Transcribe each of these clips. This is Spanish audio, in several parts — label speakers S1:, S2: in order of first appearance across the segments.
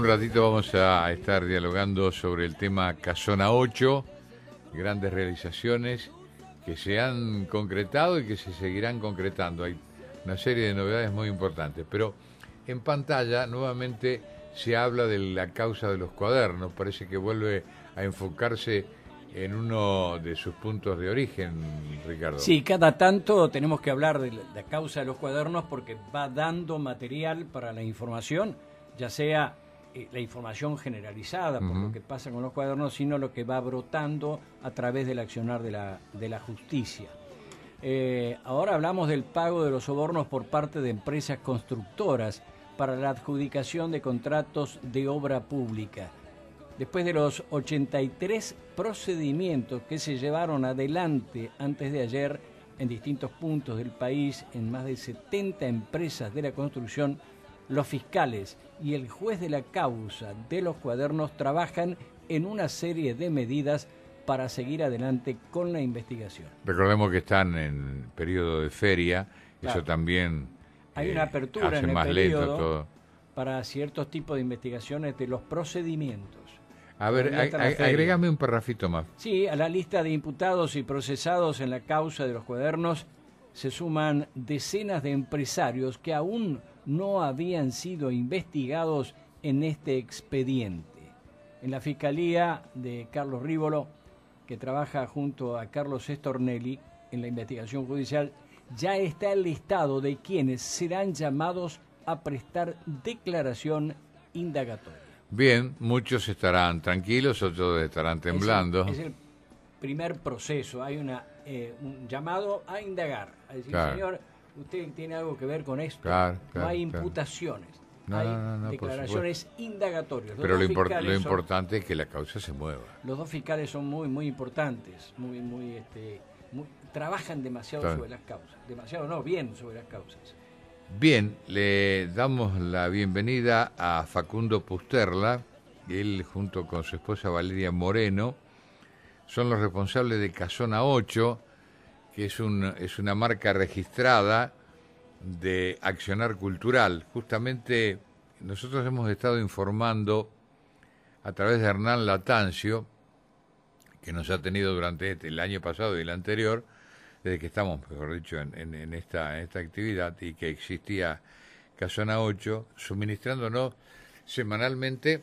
S1: un ratito vamos a estar dialogando sobre el tema Casona 8, grandes realizaciones que se han concretado y que se seguirán concretando. Hay una serie de novedades muy importantes, pero en pantalla nuevamente se habla de la causa de los cuadernos, parece que vuelve a enfocarse en uno de sus puntos de origen, Ricardo. Sí,
S2: cada tanto tenemos que hablar de la causa de los cuadernos porque va dando material para la información, ya sea eh, la información generalizada por lo que pasa con los cuadernos, sino lo que va brotando a través del accionar de la, justicia. Eh, ahora hablamos del pago de los sobornos por parte de empresas constructoras para la adjudicación de contratos de obra pública. Después de los 83 procedimientos que se llevaron adelante antes de ayer en distintos puntos del país, en más de 70 empresas de la construcción, los fiscales y el juez de la causa de los cuadernos trabajan en una serie de medidas para seguir adelante con la investigación.
S1: Recordemos que están en periodo de feria, eso también hay una eh, apertura hace más
S2: para ciertos tipos de investigaciones de los procedimientos.
S1: A ver, agrégame un parrafito más.
S2: Sí, a la lista de imputados y procesados en la causa de los cuadernos se suman decenas de empresarios que aún no habían sido investigados en este expediente. En la Fiscalía de Carlos Rívolo, que trabaja junto a Carlos Estornelli en la investigación judicial, ya está el listado de quienes serán llamados a prestar declaración indagatoria.
S1: Bien, muchos estarán tranquilos, otros estarán temblando. Es
S2: el, primer proceso, hay una eh, un llamado a indagar, a decir, señor, usted tiene algo que ver con esto. no hay imputaciones. hay declaraciones indagatorias. Pero lo, importante
S1: es que la causa se mueva.
S2: Los dos fiscales son muy, muy importantes, muy, muy, este, trabajan demasiado sobre las causas, demasiado no, bien sobre las causas.
S1: Bien, le damos la bienvenida a Facundo Pusterla, él junto con su esposa Valeria Moreno son los responsables de Casona 8, que es, un, es una marca registrada de accionar cultural. Justamente nosotros hemos estado informando a través de Hernán Latancio, que nos ha tenido durante este, el año pasado y el anterior, desde que estamos, mejor dicho, en, esta, en esta actividad y que existía Casona 8, suministrándonos semanalmente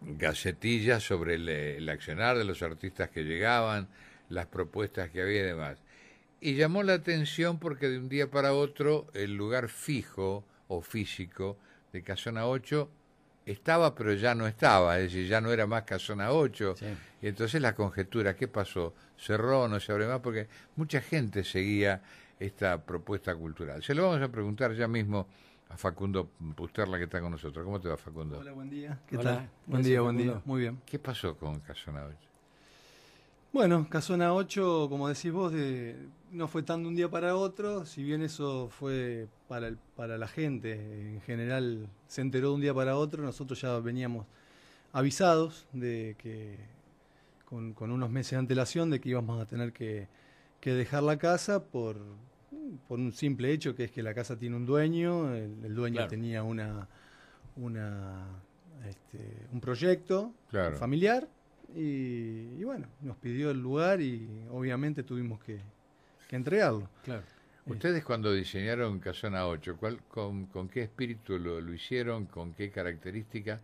S1: gacetillas sobre eh, el, accionar de los artistas que llegaban, las propuestas que había y demás. Y llamó la atención porque de un día para otro el lugar fijo o físico de Casona 8 estaba pero ya no estaba, es decir, ya no era más Casona 8. Y entonces la conjetura, ¿qué pasó? ¿Cerró? ¿No se abre más? Porque mucha gente seguía esta propuesta cultural. Se lo vamos a preguntar ya mismo a Facundo Pusterla que está con nosotros. ¿Cómo te va, Facundo? Hola, buen día. ¿Qué tal? Buen día, buen día. Muy bien. ¿Qué pasó con Casona 8?
S3: Bueno, Casona 8, como decís vos, no fue tan de un día para otro, si bien eso fue para, para la gente, en general se enteró de un día para otro, nosotros ya veníamos avisados de que con, unos meses de antelación de que íbamos a tener que dejar la casa por, por un simple hecho que es que la casa tiene un dueño, el, dueño tenía una, una este, un proyecto familiar y, bueno, nos pidió el lugar y obviamente tuvimos que, que entregarlo. Eh.
S1: Ustedes cuando diseñaron Casona 8, con, qué espíritu lo, hicieron? ¿Con qué características?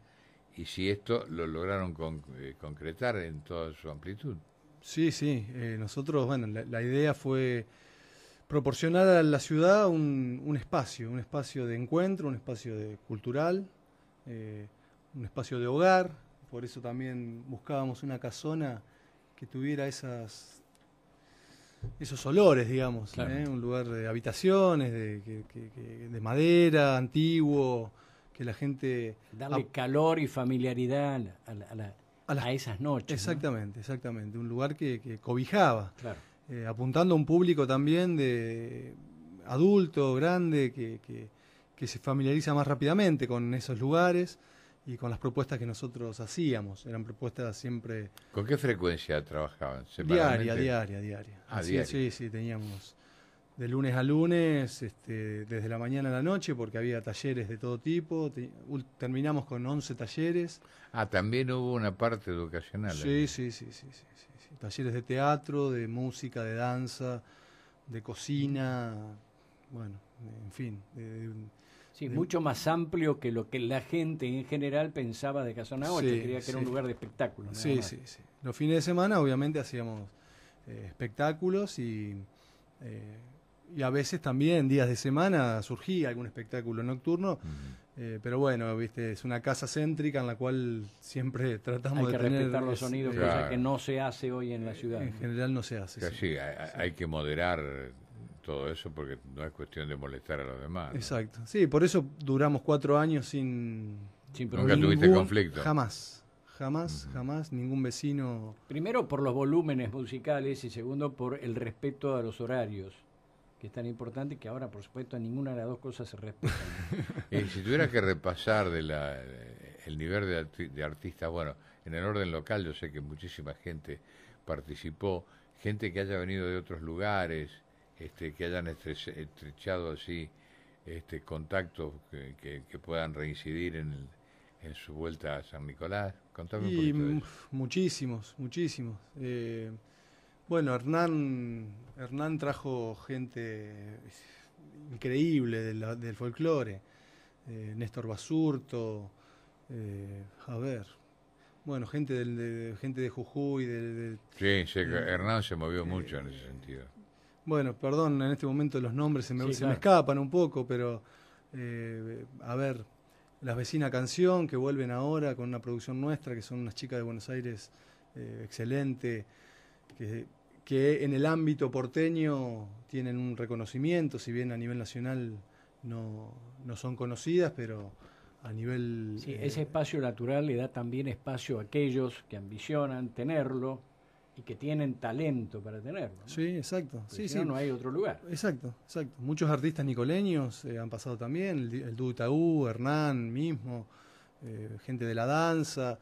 S1: Y si esto lo lograron eh, concretar en toda su amplitud.
S3: Sí, sí. Eh, nosotros, bueno, la idea fue proporcionar a la ciudad un, espacio, un espacio de encuentro, un espacio de cultural, eh, un espacio de hogar. Por eso también buscábamos una casona que tuviera esas esos olores, digamos, ¿eh? un lugar de habitaciones, de, madera, antiguo, que la gente... Darle calor y familiaridad
S2: a,
S3: a, a, esas noches. Exactamente, exactamente, un lugar que, cobijaba. Claro. Eh, apuntando a un público también de adulto, grande, que, se familiariza más rápidamente con esos lugares y con las propuestas que nosotros hacíamos. Eran propuestas siempre...
S1: ¿Con qué frecuencia trabajaban? Diaria, diaria, ah, diaria.
S3: Sí, sí, teníamos de lunes a lunes, este, desde la mañana a la noche, porque había talleres de todo tipo. terminamos con 11 talleres.
S1: Ah, también hubo una parte educacional. sí,
S3: sí, sí, sí, sí talleres de teatro, de música, de danza, de cocina, bueno, en fin. sí, mucho más amplio
S2: que lo que la gente en general pensaba de Casona 8, creía que era un lugar de espectáculo. Sí, sí, sí.
S3: Los fines de semana obviamente hacíamos eh, espectáculos y, eh, y a veces también días de semana surgía algún espectáculo nocturno. Eh, pero bueno, viste, es una casa céntrica en la cual siempre tratamos hay que de respetar los sonidos, eh, cosa
S1: que
S2: no se hace hoy en la ciudad. En general no se hace. Sí,
S1: Hay, que moderar todo eso porque no es cuestión de molestar a los demás. Exacto.
S3: Sí, por eso duramos cuatro años sin. sin Nunca tuviste conflicto. Jamás. Jamás, jamás, ningún vecino.
S2: Primero por los volúmenes musicales y segundo por el respeto a los horarios que es tan importante que ahora, por supuesto, ninguna de las dos cosas se respetan. Y si tuviera que
S1: repasar de el nivel de, artistas, bueno, en el orden local yo sé que muchísima gente participó, gente que haya venido de otros lugares, este, que hayan estrechado así este, contactos que, puedan reincidir en, en su vuelta a San Nicolás. Contame y un
S3: poquito Muchísimos, muchísimos. Eh, bueno, Hernán, Hernán trajo gente increíble del, del folclore. Eh, Néstor Basurto, eh, a ver, bueno, gente del, de, gente de Jujuy. y sí, Hernán
S1: se movió mucho en ese eh, sentido.
S3: Bueno, perdón, en este momento los nombres se me, escapan un poco, pero a ver, las vecinas Canción, que vuelven ahora con una producción nuestra, que son unas chicas de Buenos Aires excelente, que que en el ámbito porteño tienen un reconocimiento, si bien a nivel nacional no, son conocidas, pero a nivel... Sí, eh, ese espacio natural le da también espacio a aquellos que ambicionan
S2: tenerlo y que tienen talento para tenerlo.
S3: Sí, exacto. sí, sí. No, hay otro lugar. Exacto, exacto. Muchos artistas nicoleños eh, han pasado también, el, el Itaú, Hernán mismo, eh, gente de la danza.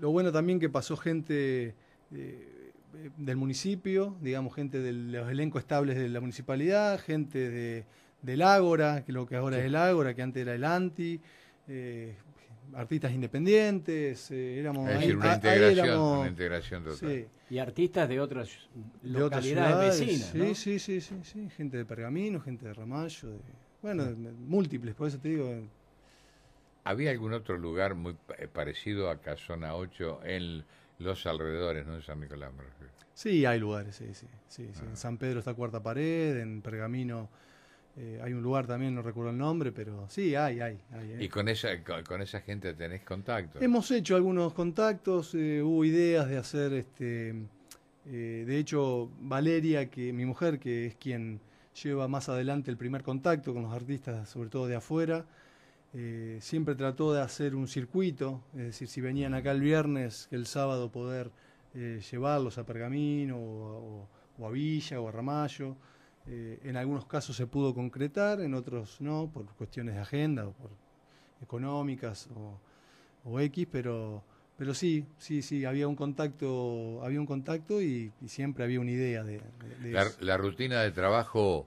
S3: lo bueno también que pasó gente eh, del municipio, digamos, gente de los elencos estables de la municipalidad, gente de, del Ágora, que lo que ahora es el Ágora, que antes era el Anti, eh, artistas independientes, eh, éramos... Es una, ah, integración, una integración total. Y artistas de otras
S1: localidades vecinas,
S3: sí, sí, sí, sí, sí, gente de Pergamino, gente de Ramallo, de, bueno, múltiples, por eso te digo...
S1: ¿Había algún otro lugar muy parecido a Casona 8 en los alrededores, ¿no? De San Nicolás.
S3: Sí, hay lugares, sí, sí. sí, ah. En San Pedro está Cuarta Pared, en Pergamino eh, hay un lugar también, no recuerdo el nombre, pero sí, hay, hay. hay eh.
S1: ¿Y con esa, con, esa gente tenés contacto? Hemos
S3: hecho algunos contactos, eh, hubo ideas de hacer, este de hecho, Valeria, que mi mujer, que es quien lleva más adelante el primer contacto con los artistas, sobre todo de afuera, eh, siempre trató de hacer un circuito, es decir, si venían acá el viernes, que el sábado poder eh, llevarlos a Pergamino o, a Villa o a Ramallo. Eh, en algunos casos se pudo concretar, en otros no, por cuestiones de agenda o por económicas o, X, pero, pero sí, sí, sí, había un contacto, había un contacto y, siempre había una idea de,
S1: la rutina de trabajo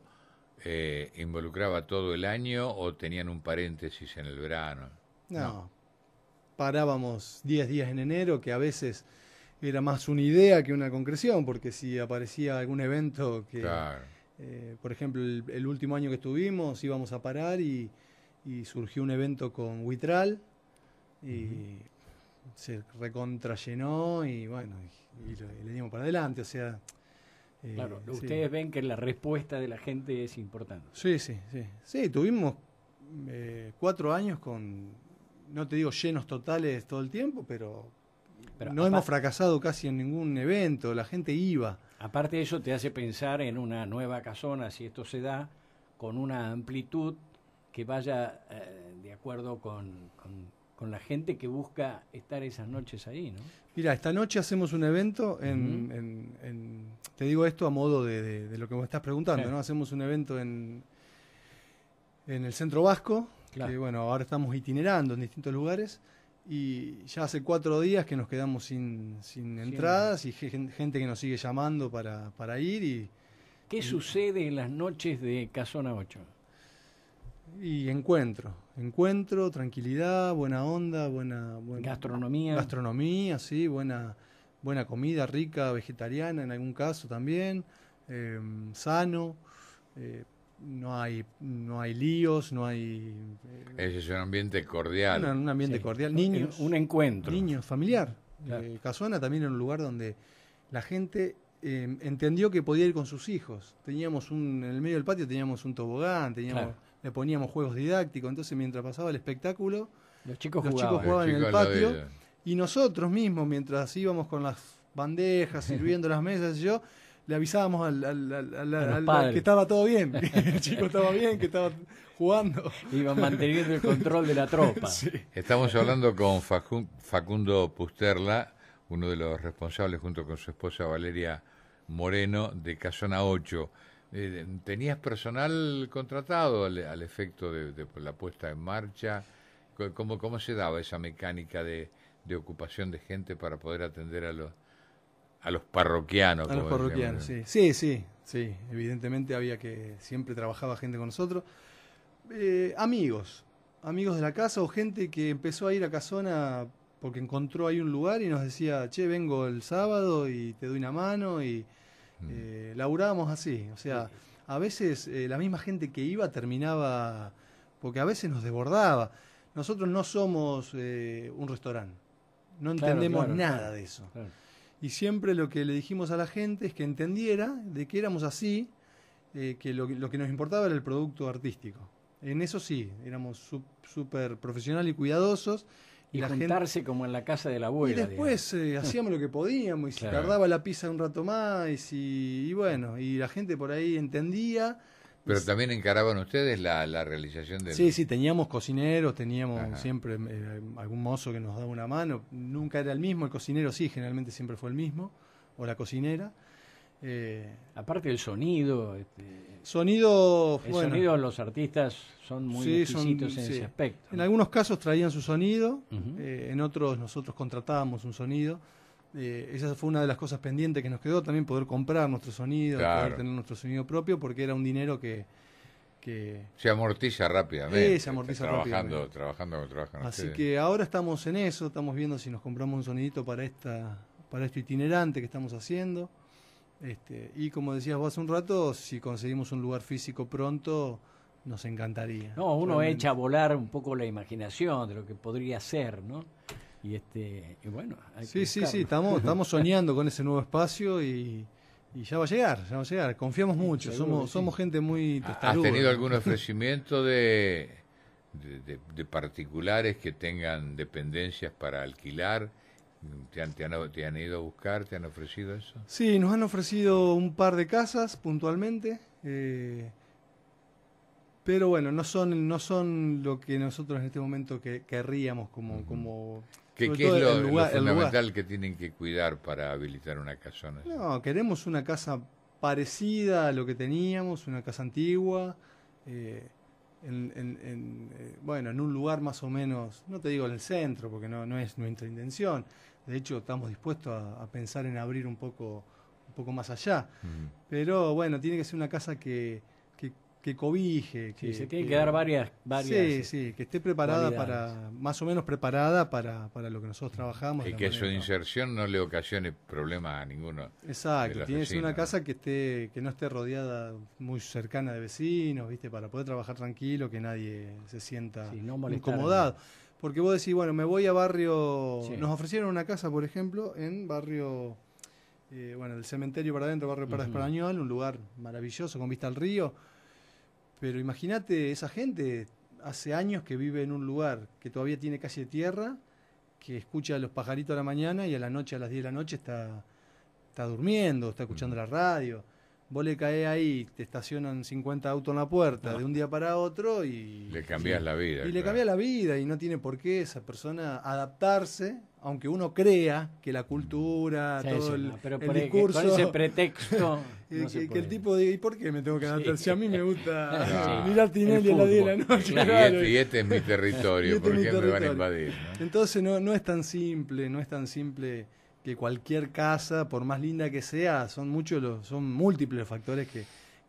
S1: eh, involucraba todo el año o tenían un paréntesis en el verano? No.
S3: Parábamos 10 días en enero, que a veces era más una idea que una concreción, porque si aparecía algún evento que, eh, por ejemplo, el, último año que estuvimos íbamos a parar y, surgió un evento con Huitral y se recontrallenó y bueno, y, le dimos para adelante, o sea, claro, eh, ustedes ven que la respuesta de la gente es importante. Sí, sí, sí. Sí, tuvimos eh, cuatro años con, no te digo llenos totales todo el tiempo, pero, no hemos fracasado casi en ningún evento, la gente iba. Aparte de eso, te hace pensar en una
S2: nueva casona, si esto se da, con una amplitud que vaya eh, de acuerdo con con la gente que busca estar esas noches ahí, ¿no?
S3: Mira, esta noche hacemos un evento en, te digo esto a modo de, lo que me estás preguntando, ¿no? Hacemos un evento en, en el Centro Vasco, que bueno, ahora estamos itinerando en distintos lugares y ya hace cuatro días que nos quedamos sin, entradas y gente que nos sigue llamando para, para ir y... ¿Qué sucede en las noches de Casona 8? Y encuentro, encuentro, tranquilidad, buena onda, buena, gastronomía. Gastronomía, sí, buena, buena comida rica, vegetariana en algún caso también, em, sano. Eh, no hay no hay líos, no hay...
S1: Eh, es un ambiente cordial. Un, un ambiente cordial. Niños. Un, encuentro.
S3: Niños, familiar. Eh, casuana también era un lugar donde la gente em, entendió que podía ir con sus hijos. Teníamos un, en el medio del patio teníamos un tobogán, teníamos le poníamos juegos didácticos, entonces mientras pasaba el espectáculo, los chicos jugaban, en el patio y nosotros mismos, mientras íbamos con las bandejas, sirviendo las mesas y yo, le avisábamos al, que estaba todo bien, el chico estaba bien, que estaba jugando. Iban manteniendo el control de la tropa.
S2: Estamos hablando
S1: con Facundo Pusterla, uno de los responsables junto con su esposa Valeria Moreno de Casona 8. Eh, ¿Tenías personal contratado al, efecto de, la puesta en marcha? ¿Cómo, se daba esa mecánica de, ocupación de gente para poder atender a los, parroquianos? A los parroquianos,
S3: sí. sí. Sí, sí, Evidentemente había que, siempre trabajaba gente con nosotros. Eh, amigos, amigos de la casa o gente que empezó a ir a Casona porque encontró ahí un lugar y nos decía, che, vengo el sábado y te doy una mano y Mm. Eh, laborábamos así, o sea, a veces eh, la misma gente que iba terminaba, porque a veces nos desbordaba. Nosotros no somos eh, un restaurante, no entendemos nada de eso. Y siempre lo que le dijimos a la gente es que entendiera de que éramos así, que lo, que nos importaba era el producto artístico. En eso sí, éramos súper profesionales y cuidadosos y como en la casa de la abuela. Y después eh, hacíamos lo que podíamos, y si tardaba la pizza un rato más, y, si, bueno, y la gente por ahí entendía.
S1: Pero también encaraban ustedes la, realización del... Sí, sí, teníamos
S3: cocineros, teníamos siempre eh, algún mozo que nos daba una mano. Nunca era el mismo, el cocinero sí, generalmente siempre fue el mismo, o la cocinera. Eh, aparte del sonido. Este, sonido. El los artistas son muy en ese aspecto. En algunos casos traían su sonido, eh, en otros nosotros contratábamos un sonido. Eh, esa fue una de las cosas pendientes que nos quedó también, poder comprar nuestro sonido, poder tener nuestro sonido propio, porque era un dinero que.
S1: se amortiza rápidamente. se amortiza trabajando, rápidamente. Trabajando Así que
S3: ahora estamos en eso, estamos viendo si nos compramos un sonidito para, esta, para este itinerante que estamos haciendo. Este, y como decías vos hace un rato, si conseguimos un lugar físico pronto, nos encantaría. No, uno echa a volar un
S2: poco la imaginación de lo que podría ser, ¿no? Y, este, bueno, hay sí, sí, sí, estamos, estamos soñando
S3: con ese nuevo espacio y, ya va a llegar, ya va a llegar. Confiamos mucho, somos, somos gente muy testaruda. ¿Has tenido algún
S1: ofrecimiento de, particulares que tengan dependencias para alquilar? ¿Te han, ido a buscar? ¿Te han ofrecido eso?
S3: Sí, nos han ofrecido un par de casas puntualmente. Eh, pero bueno, no son, no son lo que nosotros en este momento que, querríamos como... como ¿Qué, ¿Qué, es lo, lugar, fundamental
S1: que tienen que cuidar para habilitar una casona?
S3: No, queremos una casa parecida a lo que teníamos, una casa antigua, eh, en, eh, bueno, en un lugar más o menos, no te digo en el centro, porque no, no es nuestra intención, de hecho, estamos dispuestos a, pensar en abrir un poco, un poco más allá. Mm. Pero bueno, tiene que ser una casa que, que, que cobije. Que, se tiene que, dar varias, Sí, eh, sí, que esté preparada para, más o menos preparada para, para lo que nosotros mm. trabajamos. Y que su
S1: inserción no le ocasione problema a ninguno. Exacto, tiene que ser una
S3: casa que esté, que no esté rodeada muy cercana de vecinos, viste, para poder trabajar tranquilo, que nadie se sienta incomodado. Porque vos decís, bueno, me voy a barrio. Nos ofrecieron una casa, por ejemplo, en barrio. Eh, bueno, el cementerio para adentro, barrio para Español, un lugar maravilloso con vista al río. Pero imagínate, esa gente hace años que vive en un lugar que todavía tiene casi tierra, que escucha a los pajaritos a la mañana y a la noche, a las 10 de la noche, está, está durmiendo, está escuchando la radio. Vos le caes ahí, te estacionan 50 autos en la puerta ah. de un día para otro y...
S1: Le cambias la vida. Y le
S3: cambias la vida y no tiene por qué esa persona adaptarse, aunque uno crea que la cultura, todo el, pero e- discurso... Con ese pretexto... que, el tipo diga, ¿y por qué me tengo que adaptar? Si a mí me gusta mirar Tinelli a de la noche. Y, este, este es mi territorio, ¿por qué me van a invadir? Entonces no, no es tan simple, no es tan simple que cualquier casa, por más linda que sea, son muchos los, son múltiples factores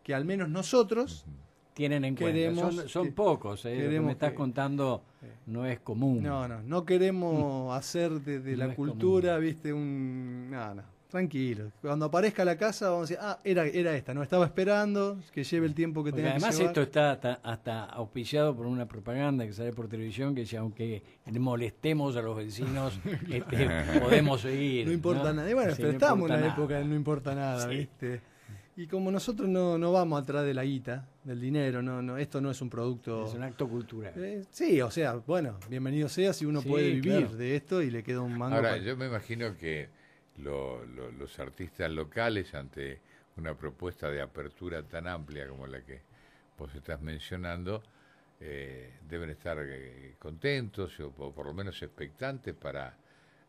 S3: que, al menos nosotros tienen en cuenta. Son, son pocos, eh, me estás contando eh,
S2: no es común. No,
S3: no, no queremos hacer de, la cultura, viste, un no Tranquilo. Cuando aparezca la casa, vamos a decir, ah, era, era esta, no estaba esperando, que lleve el tiempo que tenía tenga además Además, esto
S2: está hasta, hasta, auspiciado por una propaganda que sale por televisión que dice, aunque molestemos a los vecinos, este, podemos seguir. No importa nada. Y bueno, pero estamos en la época
S3: no importa nada, ¿viste? Y como nosotros no, no vamos atrás de la guita, del dinero, no, no, esto no es un producto. Es un acto cultural. Eh, sí, o sea, bueno, bienvenido sea si uno puede vivir de esto y le queda un mango. Ahora, yo
S1: me imagino que los artistas locales ante una propuesta de apertura tan amplia como la que vos estás mencionando, eh, deben estar eh, contentos o, por lo menos expectantes para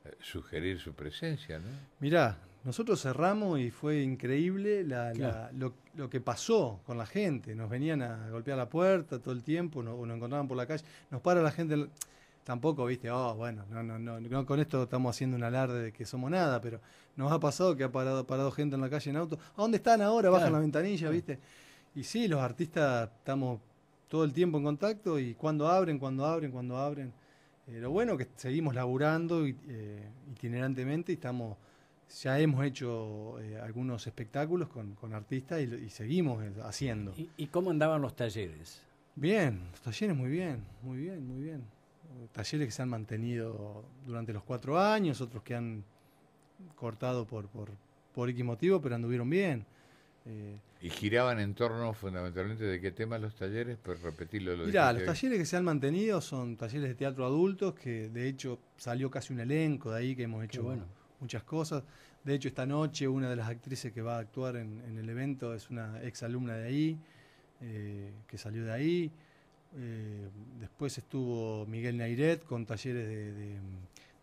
S1: eh, sugerir su presencia. ¿no?
S3: Mirá, nosotros cerramos y fue increíble la, la, lo, que pasó con la gente. Nos venían a golpear la puerta todo el tiempo, no, nos encontraban por la calle, nos para la gente tampoco, viste, oh, bueno, no, no, no, no, con esto estamos haciendo un alarde de que somos nada, pero nos ha pasado que ha parado, parado gente en la calle en auto. ¿A dónde están ahora? Bajan la ventanilla, viste. Y sí, los artistas estamos todo el tiempo en contacto y cuando abren, cuando abren, cuando abren. Eh, lo bueno que seguimos laburando eh, itinerantemente y estamos, ya hemos hecho eh, algunos espectáculos con, con artistas y, seguimos haciendo. ¿Y, ¿Y cómo andaban los talleres? Bien, los talleres muy bien, muy bien, muy bien talleres que se han mantenido durante los cuatro años, otros que han cortado por, por, X motivo, pero anduvieron bien.
S1: Eh, ¿Y giraban en torno fundamentalmente de qué temas los talleres? Pues repetirlo. Lo mirá, los talleres
S3: que se han mantenido son talleres de teatro adultos, que de hecho salió casi un elenco de ahí, que hemos hecho muchas cosas. De hecho, esta noche una de las actrices que va a actuar en, el evento es una ex alumna de ahí, eh, que salió de ahí. Eh, después estuvo Miguel Nairet con talleres de,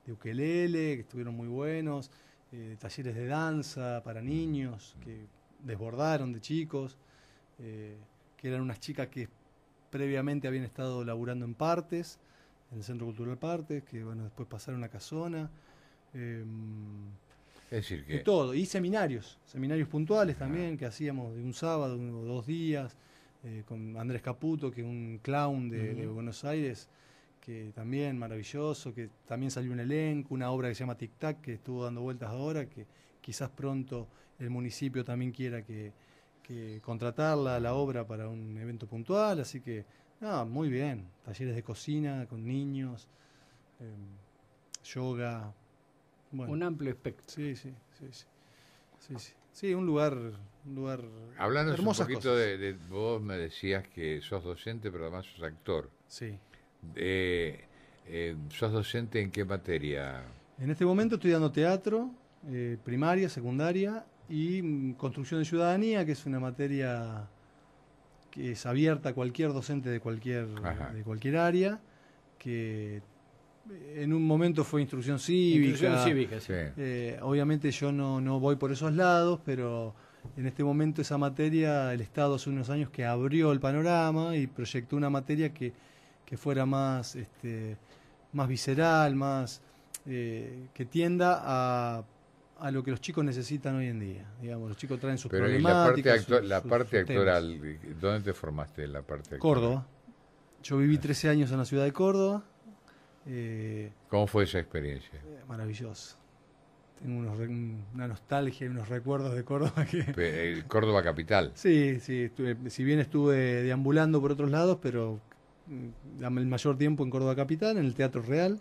S3: de, ukelele, que estuvieron muy buenos, eh, talleres de danza para mm. niños, que mm. desbordaron de chicos, eh, que eran unas chicas que previamente habían estado laburando en partes, en el Centro Cultural Partes, que bueno, después pasaron a Casona. Em, es decir que... Y todo, y seminarios, seminarios puntuales ah. también, que hacíamos de un sábado, o dos días. Eh, con Andrés Caputo, que es un clown de, Buenos Aires, que también maravilloso, que también salió un elenco, una obra que se llama Tic Tac, que estuvo dando vueltas ahora, que quizás pronto el municipio también quiera que, contratarla, la obra, para un evento puntual, así que, nada, muy bien, talleres de cocina con niños, em, yoga. Un amplio espectro. sí. sí, sí. sí. Sí, un lugar, un lugar. Hablando un poquito
S1: de, vos me decías que sos docente, pero además sos actor. Sí. Eh, ¿Sos docente en qué materia?
S3: En este momento estoy dando teatro, eh, primaria, secundaria y mm, construcción de ciudadanía, que es una materia que es abierta a cualquier docente de cualquier, de cualquier área, que en un momento fue instrucción cívica. Eh, obviamente yo no, no voy por esos lados, pero en este momento esa materia, el Estado hace unos años que abrió el panorama y proyectó una materia que, que fuera más, este, más visceral, más eh, que tienda a, a, lo que los chicos necesitan hoy en día. Digamos, los chicos traen sus problemáticas. Pero la parte, actual, la parte actoral,
S1: ¿dónde te formaste en la parte actual? Córdoba.
S3: Yo viví 13 ah. años en la ciudad de Córdoba eh,
S1: ¿Cómo fue esa experiencia? Eh,
S3: maravilloso. Tengo una nostalgia y unos recuerdos de Córdoba. El Córdoba capital. sí, sí. si bien estuve deambulando por otros lados, pero mm, el mayor tiempo en Córdoba capital, en el Teatro Real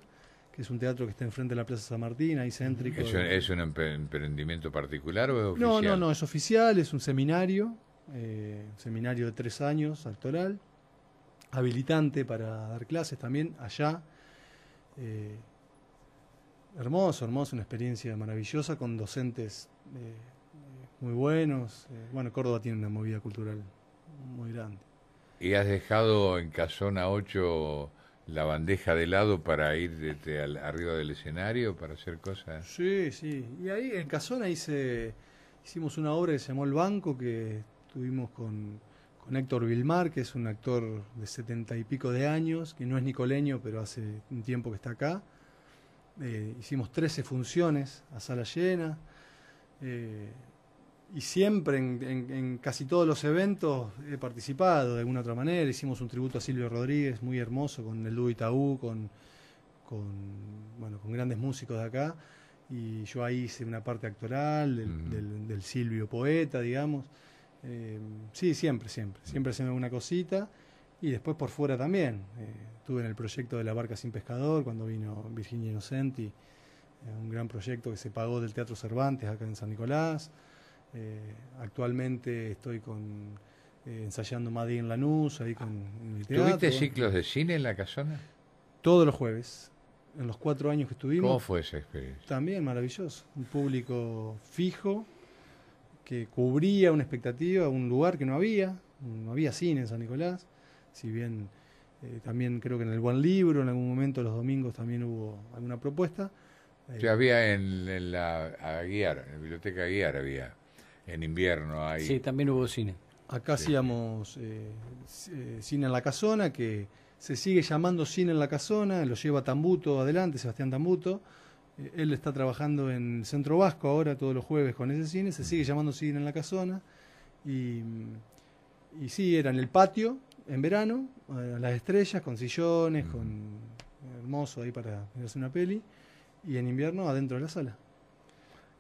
S3: que es un teatro que está enfrente de la Plaza San Martín, ahí céntrico. ¿Es, un,
S1: emprendimiento particular o es oficial? No, no, no,
S3: es oficial, es un seminario, eh, un seminario de tres años, actoral, habilitante para dar clases también allá eh, hermoso, hermoso, una experiencia maravillosa con docentes eh, eh, muy buenos. bueno, Córdoba tiene una movida cultural muy grande.
S1: ¿Y has dejado en Casona 8 la bandeja de lado para ir este, arriba del escenario, para hacer cosas?
S3: Sí, sí. Y ahí en Casona hice, hicimos una obra que se llamó El Banco, que tuvimos con con Héctor Vilmar, que es un actor de setenta y pico de años, que no es nicoleño, pero hace un tiempo que está acá. Eh, hicimos 13 funciones a sala llena. Eh, y siempre, en, casi todos los eventos, he participado de alguna otra manera. Hicimos un tributo a Silvio Rodríguez, muy hermoso, con el dúo Itaú, con, bueno, con grandes músicos de acá. Y yo ahí hice una parte actoral del mm. Silvio poeta, digamos. Em, sí, siempre, siempre. Siempre haciendo una cosita. Y después por fuera también. Eh, estuve en el proyecto de la barca sin pescador cuando vino Virginia Innocenti. Eh, un gran proyecto que se pagó del Teatro Cervantes acá en San Nicolás. Eh, actualmente estoy con ensayando Madrid en Lanús, ahí con ¿Tuviste ciclos
S1: de cine en la casona?
S3: Todos los jueves en los cuatro años que estuvimos. ¿Cómo fue esa experiencia? También maravilloso. Un público fijo, que cubría una expectativa, un lugar que no había, no había cine en San Nicolás, si bien eh, también creo que en el Buen Libro, en algún momento los domingos también hubo alguna propuesta. Eh,
S1: había en, la Aguiar, en la biblioteca Aguiar había, en invierno ahí. Sí,
S3: también hubo cine. Acá hacíamos eh, cine en la casona, que se sigue llamando cine en la casona, lo lleva Tambuto adelante, Sebastián Tambuto. Él está trabajando en el Centro Vasco ahora todos los jueves con ese cine, se sigue llamando Cine en la Casona. Y, y sí, era en el patio, en verano, eh, las estrellas, con sillones, con hermoso ahí para hacer una peli. Y en invierno adentro de la sala.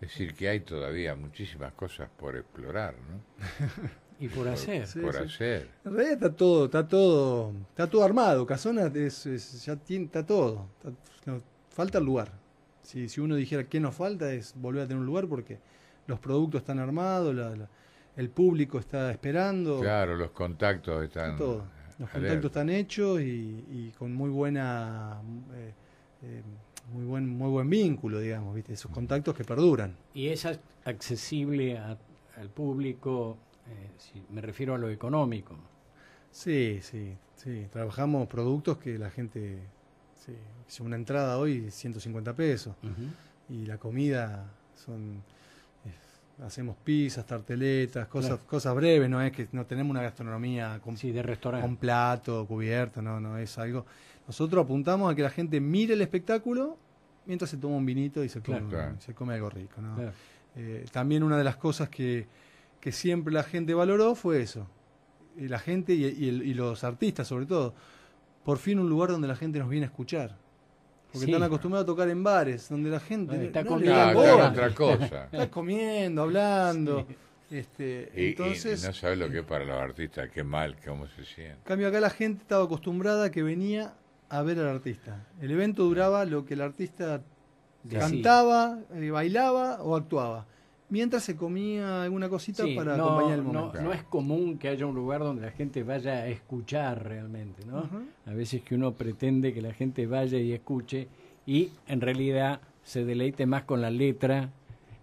S1: Es decir, que hay todavía muchísimas cosas por explorar, ¿no?
S3: y por, hacer. por hacer. En realidad está todo, está todo, está todo armado. Casona ya tiene, está todo. falta el lugar. Si, si uno dijera qué nos falta es volver a tener un lugar porque los productos están armados, el público está esperando. Claro,
S1: los contactos están.
S3: Los contactos están hechos y, con muy buena. Eh, eh, muy buen, muy buen vínculo, digamos, ¿viste? esos contactos que perduran.
S2: Y es accesible al público, eh, si me refiero a lo
S3: económico. Sí, sí, sí. Trabajamos productos que la gente Sí. Una entrada hoy 150 pesos. Y la comida son hacemos pizzas, tarteletas, cosas, cosas breves, no es que no tenemos una gastronomía con, sí, de restaurante. plato, cubierto, no, no es algo. Nosotros apuntamos a que la gente mire el espectáculo mientras se toma un vinito y se come, se come algo rico. Eh, también una de las cosas que, que, siempre la gente valoró fue eso. Y la gente y, y los artistas sobre todo por fin un lugar donde la gente nos viene a escuchar. Porque están acostumbrados a tocar en bares, donde la gente no, ah, está, comiendo, otra cosa. comiendo, hablando.
S1: Este, entonces, no sabes lo que es para los artistas, qué mal, cómo se siente. En
S3: cambio, acá la gente estaba acostumbrada que venía a ver al artista. El evento duraba lo que el artista cantaba, eh, bailaba o actuaba mientras se comía alguna cosita para acompañar el momento. No, es común que haya
S2: un lugar donde la gente vaya a escuchar realmente, ¿no? A veces que uno pretende que la gente vaya y escuche y en realidad se deleite más con la letra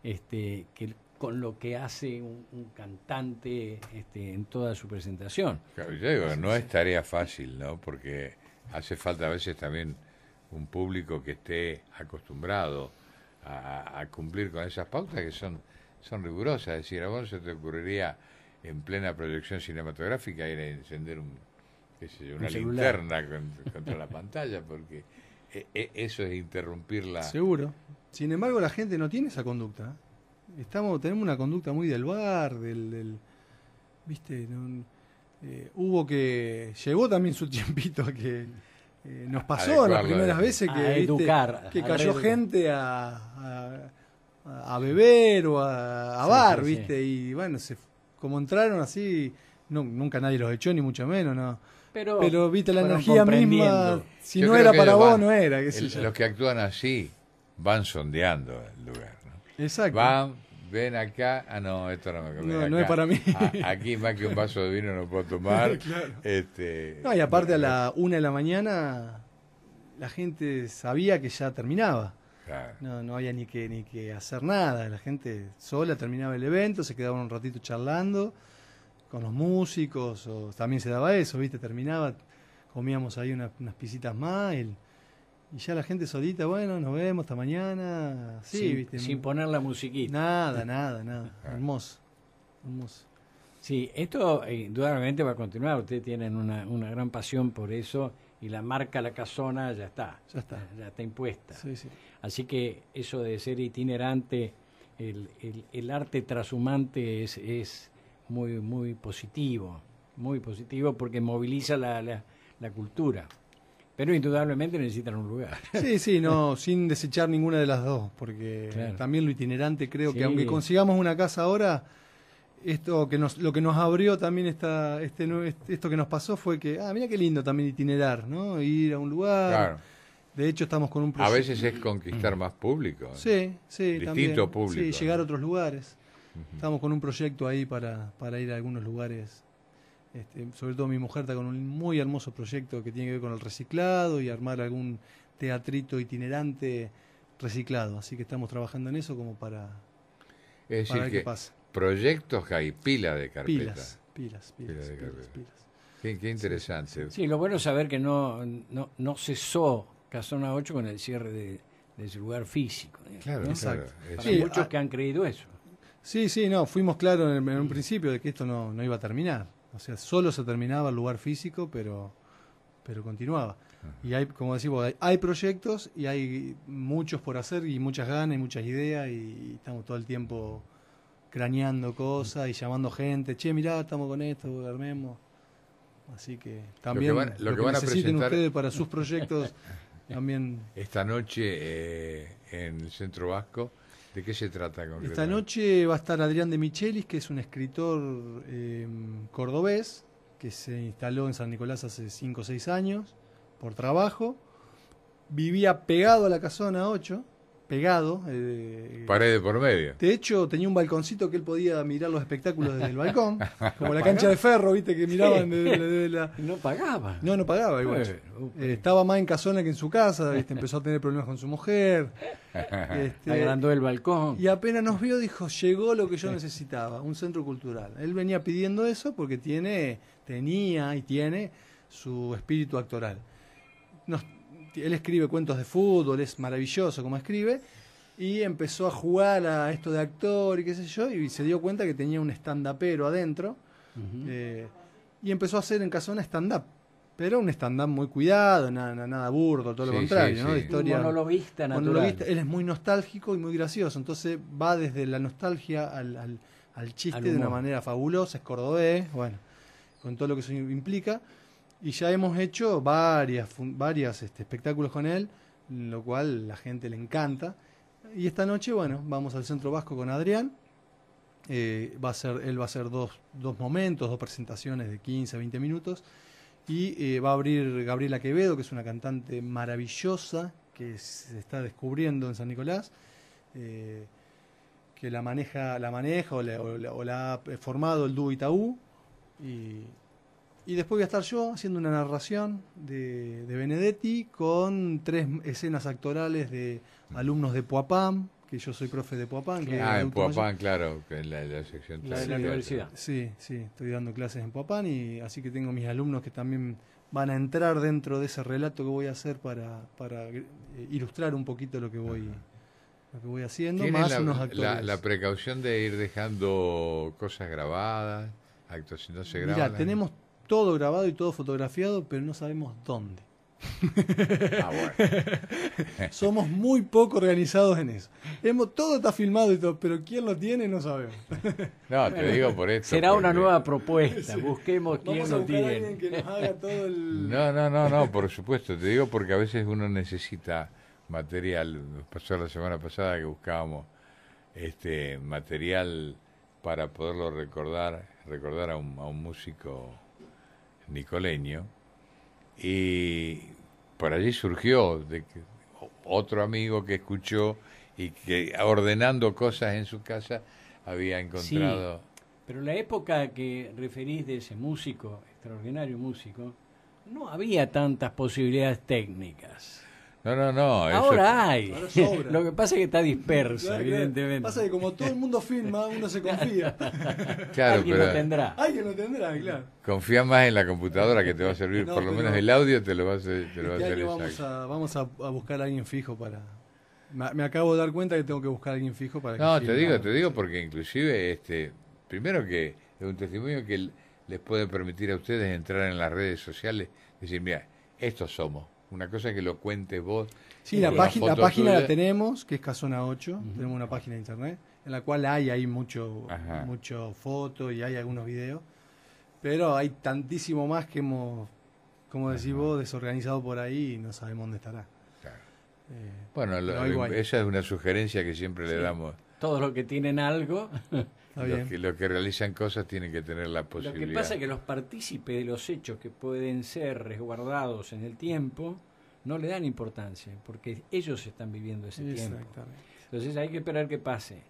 S2: este, que con lo que hace un, cantante este, en toda su presentación. yo digo, no es
S1: tarea fácil, ¿no? Porque hace falta a veces también un público que esté acostumbrado a cumplir con esas pautas que son son rigurosas. Es decir, a vos se te ocurriría en plena proyección cinematográfica ir a encender un, qué sé yo, una linterna contra, la pantalla, porque eh, eh, eso es interrumpir la... Seguro.
S3: Sin embargo, la gente no tiene esa conducta. Estamos, tenemos una conducta muy del bar, del... del ¿Viste? Eh, hubo que... Llegó también su tiempito que... nos pasó las primeras veces que, educar, que cayó gente a a beber o a, bar, ¿viste? Y bueno, se, como entraron así, no, nunca nadie los echó, ni mucho menos, ¿no? Pero, viste, la energía misma, si no era para vos, no era. Los
S1: que actúan así van sondeando el lugar, Exacto. Van, ven acá, ah, no, esto no me No, es para mí. Ah, aquí más que un vaso de vino no puedo tomar. este, no, y aparte a la
S3: una de la mañana la gente sabía que ya terminaba. No, no había ni que, ni que hacer nada. La gente sola terminaba el evento, se quedaba un ratito charlando con los músicos, o también se daba eso, ¿viste? Terminaba, comíamos ahí unas pisitas más, y ya la gente solita, bueno, nos vemos hasta mañana, sí, sin, ¿viste? Sin poner la musiquita. Nada, nada, nada. Hermoso, hermoso.
S2: Sí, esto eh, indudablemente va a continuar. Ustedes tienen una, una gran pasión por eso y la marca La Casona ya está, ya está, eh, ya está impuesta. Sí, sí. Así que eso de ser itinerante, el, el, arte trashumante es, es, muy, muy positivo, muy positivo porque moviliza la, la, cultura. Pero indudablemente necesitan un lugar. Sí, sí, no,
S3: sin desechar ninguna de las dos, porque también lo itinerante creo que aunque consigamos una casa ahora, esto que nos, lo que nos abrió también esta, este, este esto que nos pasó fue que, ah, mira qué lindo también itinerar, ¿no? Ir a un lugar. Claro. De hecho, estamos con un proyecto. A veces es conquistar más público. Sí, sí, llegar a otros lugares. Estamos con un proyecto ahí para, para ir a algunos lugares. Este, sobre todo mi mujer está con un muy hermoso proyecto que tiene que ver con el reciclado y armar algún teatrito itinerante reciclado. Así que estamos trabajando en eso como para, es ver que qué pasa
S1: proyectos que hay, pila de carpetas. Pilas, pilas, pilas, Qué, interesante.
S2: Sí, lo bueno es saber que no, no, no cesó
S3: Casona 8 con el cierre de, lugar físico. claro, exacto. Para sí, muchos que han creído eso. Sí, sí, no, fuimos claros en, un principio de que esto no, iba a terminar. O sea, solo se terminaba el lugar físico, pero, pero continuaba. Y hay, como decimos, hay, proyectos y hay muchos por hacer y muchas ganas y muchas ideas y estamos todo el tiempo craneando cosas y llamando gente, che, mirá, estamos con esto, armemos. Así que también lo que van, a ustedes para sus proyectos también.
S1: Esta noche eh, en el Centro Vasco, ¿de qué se trata Esta
S3: noche va a estar Adrián de Michelis, que es un escritor em, cordobés que se instaló en San Nicolás hace 5 o 6 años por trabajo. Vivía pegado a la casona 8, pegado. Eh, Paredes por medio. De hecho, tenía un balconcito que él podía mirar los espectáculos desde el balcón, como la cancha de ferro, viste, que miraban desde,
S2: la... No pagaba. No, no pagaba igual. Eh,
S3: estaba más en casona que en su casa, ¿viste? empezó a tener problemas con su mujer. Este, Agrandó el balcón. Y apenas nos vio, dijo, llegó lo que yo necesitaba, un centro cultural. Él venía pidiendo eso porque tiene, tenía y tiene su espíritu actoral. Nos él escribe cuentos de fútbol, es maravilloso como escribe, y empezó a jugar a esto de actor y qué sé yo, y se dio cuenta que tenía un stand-upero adentro, eh, y empezó a hacer en casa una stand-up. Pero un stand-up muy cuidado, nada, burdo, todo lo contrario, ¿no? Sí. Historia, un natural. Él es muy nostálgico y muy gracioso, entonces va desde la nostalgia al, chiste de una manera fabulosa, es cordobés, bueno, con todo lo que eso implica. Y ya hemos hecho varias, varias este, espectáculos con él, lo cual la gente le encanta. Y esta noche, bueno, vamos al Centro Vasco con Adrián. Eh, va a ser, él va a hacer dos, momentos, dos presentaciones de 15, 20 minutos. Y eh, va a abrir Gabriela Quevedo, que es una cantante maravillosa que se está descubriendo en San Nicolás. Eh, que la maneja, la maneja o la, ha formado el dúo Itaú. Y y después voy a estar yo haciendo una narración de, de Benedetti con tres escenas actorales de alumnos de Poapam, que yo soy profe de Poapán. ah, en Poapán, claro,
S1: en la, sección de la universidad.
S3: Sí, sí, estoy dando clases en Poapán y así que tengo mis alumnos que también van a entrar dentro de ese relato que voy a hacer para, eh, ilustrar un poquito lo que voy voy haciendo, más la, actores. La,
S1: precaución de ir dejando cosas grabadas, actuaciones no se graban. tenemos
S3: todo grabado y todo fotografiado, pero no sabemos dónde. Ah, Somos muy poco organizados en eso. Hemos, todo está filmado y todo, pero quién lo tiene no sabemos. No, te digo por esto. Será una nueva propuesta. Busquemos quién lo tiene. Que nos haga todo
S1: el... No, no, no, no, por supuesto. Te digo porque a veces uno necesita material. Nos pasó la semana pasada que buscábamos este material para poderlo recordar, recordar a un músico Nicoleño, y por allí surgió de otro amigo que escuchó y que ordenando cosas en su casa había encontrado. Sí,
S2: pero la época que referís de ese músico, extraordinario músico, no había tantas posibilidades técnicas. No, no, no. Ahora hay. Lo que pasa es que está disperso, evidentemente. Pasa que
S3: como todo el mundo firma, uno se confía. Claro, Alguien lo tendrá. Alguien lo tendrá, claro.
S1: Confía más en la computadora que te va a servir. Por lo menos el audio te lo va a, servir. Este
S3: vamos, a, buscar a alguien fijo para... Me, acabo de dar cuenta que tengo que buscar a alguien fijo para... No, te digo,
S1: te digo porque inclusive, este primero que es un testimonio que les puede permitir a ustedes entrar en las redes sociales y decir, mira, estos somos. Una cosa que lo cuentes vos. Sí, la, página la página la
S3: tenemos, que es Casona 8, tenemos una página de internet en la cual hay ahí mucho, foto y hay algunos videos, pero hay tantísimo más que hemos, como decís vos, desorganizado por ahí y no sabemos dónde estará.
S1: Eh, bueno, esa es una sugerencia que siempre le damos
S3: todos los
S2: que tienen algo.
S1: Los que, que, realizan cosas tienen que tener la posibilidad. Lo que pasa
S2: es que los partícipes de los hechos que pueden ser resguardados en el tiempo no le dan importancia, porque ellos están viviendo ese tiempo. Entonces hay que esperar que pase.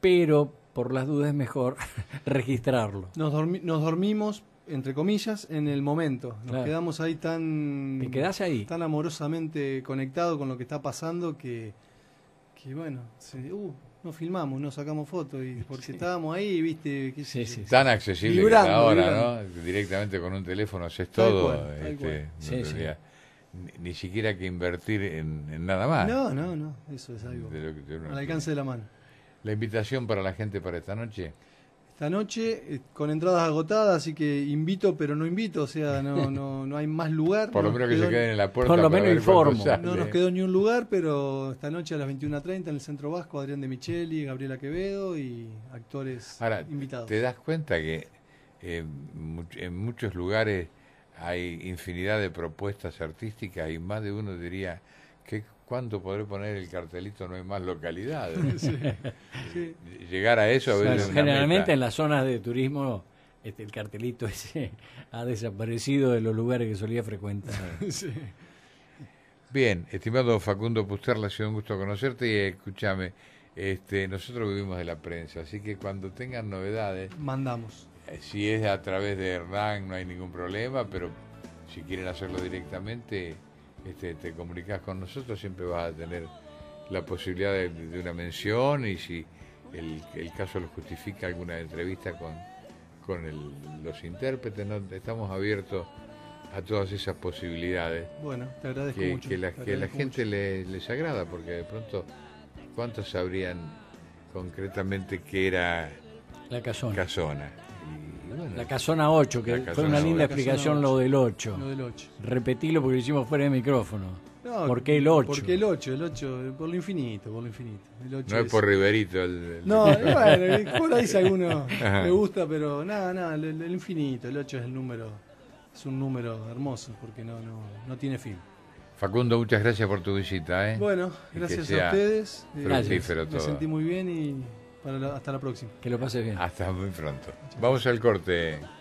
S2: Pero por las dudas es mejor registrarlo.
S3: Nos, dormimos, entre comillas, en el momento. Nos quedamos ahí tan. Te ahí. Tan amorosamente conectado con lo que está pasando que. Que bueno, se, uh, no filmamos, no sacamos fotos, y porque estábamos ahí, viste, tan accesible ahora, ¿no?
S1: Directamente con un teléfono haces todo, este, ni, siquiera que invertir en, en, nada más. No, no,
S3: no, eso es algo. Al alcance de la mano.
S1: La invitación para la gente para esta noche
S3: esta noche, eh, con entradas agotadas, así que invito, pero no invito, o sea, no, no, no hay más lugar. Por lo menos que se queden en la puerta. informo. No nos quedó ni un lugar, pero esta noche a las 21.30 en el Centro Vasco, Adrián de Micheli, Gabriela Quevedo y actores invitados. ¿Te das
S1: cuenta que eh, en muchos lugares hay infinidad de propuestas artísticas y más de uno diría ¿Qué, ¿Cuándo podré poner el cartelito? No hay más localidades. Llegar a eso a veces. generalmente
S2: en las zonas de turismo este, el cartelito ese ha desaparecido de los lugares que solía frecuentar.
S1: Bien, estimado Facundo Pusterla, ha sido un gusto conocerte y escúchame, este, nosotros vivimos de la prensa, así que cuando tengan novedades...
S3: Mandamos.
S1: Eh, si es a través de Hernán no hay ningún problema, pero si quieren hacerlo directamente este, te comunicas con nosotros, siempre vas a tener la posibilidad de, una mención y si el, caso lo justifica alguna entrevista con, con los intérpretes, estamos abiertos a todas esas posibilidades. Bueno, te agradezco que, mucho. Que la, la gente les agrada, porque de pronto, ¿cuántos sabrían concretamente qué era la casona?
S2: La casona 8, que fue una linda explicación lo del 8. Lo del 8. Repetilo porque lo hicimos fuera de micrófono.
S3: ¿Por qué el 8? Porque el 8, el 8, por lo infinito, por lo infinito. El 8 no es, por Riverito. El,
S1: el... No, bueno, por ahí si alguno me
S3: gusta, pero nada, nada, el, infinito, el 8 es el número, es un número hermoso porque no, no, tiene fin.
S1: Facundo, muchas gracias por tu visita. ¿eh? Bueno, gracias a ustedes. gracias. Eh, me sentí
S3: muy bien y hasta la próxima. Que lo pases bien.
S1: Hasta muy pronto. Vamos al corte.